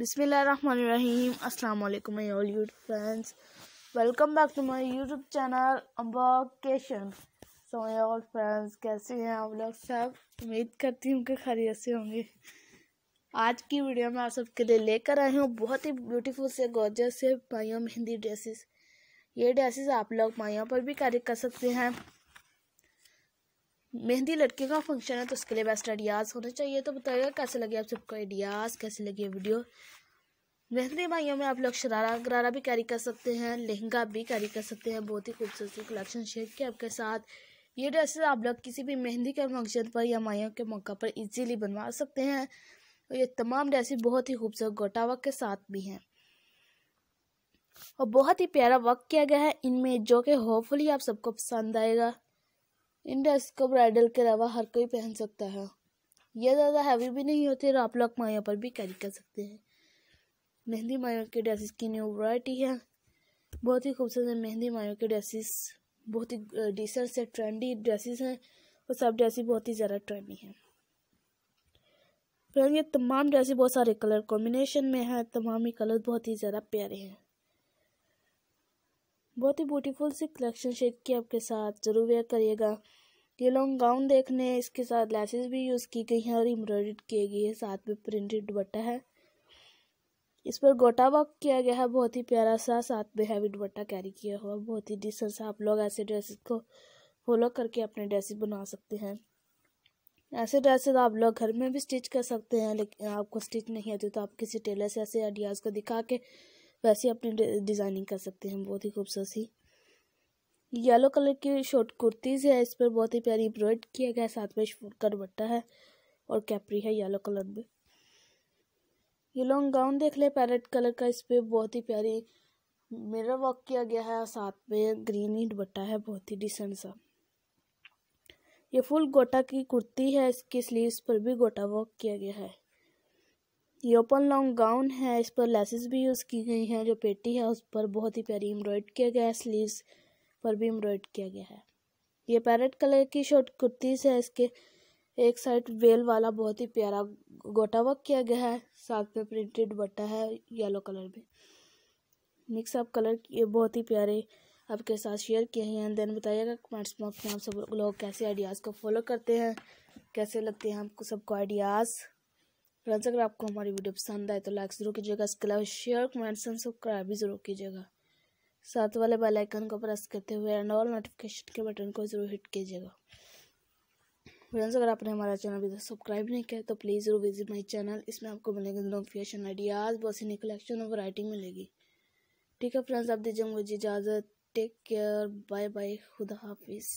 बिसमीम अस्सलाम वालेकुम my all YouTube friends welcome back to my YouTube channel अम्बाकेशन सो माय ऑल फ्रेंड्स कैसे हैं आप लोग सब उम्मीद करती हूँ कि खैरियत से होंगे आज की वीडियो में आप सबके लिए लेकर आई हूँ बहुत ही ब्यूटीफुल से गॉर्जस से मायोम हिंदी ड्रेसेस ये ड्रेसेस आप लोग मायोम पर भी कैरी कर सकते हैं मेहंदी लड़के का फंक्शन है तो उसके लिए बेस्ट आइडियाज़ होना चाहिए तो बताइएगा कैसे लगे आप सबको आइडियाज़ कैसे लगे वीडियो मेहंदी भाइयों में आप लोग शरारा गरारा भी कैरी कर सकते हैं लहंगा भी कैरी कर सकते हैं बहुत ही खूबसूरत कलेक्शन शेयर किया आपके साथ ये ड्रेसेस आप लोग किसी भी मेहंदी के फंक्शन पर या माइयों के मौका पर इजीली बनवा सकते हैं और ये तमाम ड्रेसेस बहुत ही खूबसूरत गोटा के साथ भी हैं और बहुत ही प्यारा वर्क किया गया है इनमें जो कि होपफुली आप सबको पसंद आएगा इन ड्रेस को ब्राइडल के अलावा हर कोई पहन सकता है यह ज़्यादा हैवी भी नहीं होते और आप लोग माया पर भी कैरी कर सकते हैं मेहंदी माया के ड्रेसिस की न्यू वैरायटी है बहुत ही खूबसूरत मेहंदी माया के ड्रेसिस बहुत ही डिसेंट से ट्रेंडी ड्रेसेस हैं और सब ड्रेसिस बहुत ही ज़्यादा ट्रेंडी हैं फिर ये तमाम ड्रेसिस बहुत सारे कलर कॉम्बिनेशन में हैं तमाम ही कलर बहुत ही ज़्यादा प्यारे हैं बहुत ही ब्यूटीफुल सी कलेक्शन शेयर की आपके साथ ज़रूर वेयर करिएगा ये लॉन्ग गाउन देखने इसके साथ लैसेस भी यूज़ की गई हैं और एम्ब्रॉयड किए गई है साथ में प्रिंटेड दुपट्टा है इस पर गोटा वर्क किया गया है बहुत ही प्यारा सा साथ में हैवी दुपट्टा कैरी किया हुआ बहुत ही डिसेंट सा आप लोग ऐसे ड्रेसेस को फॉलो करके अपने ड्रेसेस बना सकते हैं ऐसे ड्रेसेस आप लोग घर में भी स्टिच कर सकते हैं लेकिन आपको स्टिच नहीं आती तो आप किसी टेलर से ऐसे आइडियाज़ को दिखा के वैसे अपनी डिज़ाइनिंग कर सकते हैं बहुत ही खूबसूरत सी येलो कलर की शॉर्ट कुर्तीज़ है इस पर बहुत ही प्यारी एम्ब्रॉयड किया गया है साथ में का दुपट्टा है और कैपरी है येलो कलर में ये लॉन्ग गाउन देख ले पैरेट कलर का इस पर बहुत ही प्यारी मिरर वॉक किया गया है साथ में ग्रीन ही दुपट्टा है बहुत ही डिसेंट सा ये फुल गोटा की कुर्ती है इसकी स्लीव्स पर भी गोटा वॉक किया गया है ये ओपन लॉन्ग गाउन है इस पर लेसेस भी यूज़ की गई हैं जो पेटी है उस पर बहुत ही प्यारी एम्ब्रॉयड किया गया है स्लीव्स पर भी एम्ब्रॉयड किया गया है ये पैरेट कलर की शॉर्ट कुर्तीस है इसके एक साइड वेल वाला बहुत ही प्यारा गोटा वर्क किया गया है साथ में प्रिंटेड बट्टा है येलो कलर में मिक्सअप कलर ये बहुत ही प्यारे आपके साथ शेयर किए हैं देन बताइएगा कमेंट्स में आप सब लोग कैसे आइडियाज़ को फॉलो करते हैं कैसे लगते हैं आपको सबको आइडियाज़ फ्रेंड्स अगर आपको हमारी वीडियो पसंद आए तो लाइक जरूर कीजिएगा इसके अलावा शेयर कमेंट्स एंड सब्सक्राइब भी जरूर कीजिएगा साथ वाले बेल आइकन को प्रेस करते हुए एंड ऑल नोटिफिकेशन के बटन को जरूर हिट कीजिएगा फ्रेंड्स अगर आपने हमारा चैनल अभी तक सब्सक्राइब नहीं किया तो प्लीज़ जरूर विजिट माई चैनल इसमें आपको मिलेंगे नोटिफिकेशन आइडियाज़ बहुत सी कलेक्शन और वराइटी मिलेगी ठीक है फ्रेंड्स आप दीजिए मुझे इजाज़त टेक केयर बाय बाय खुदा हाफिज़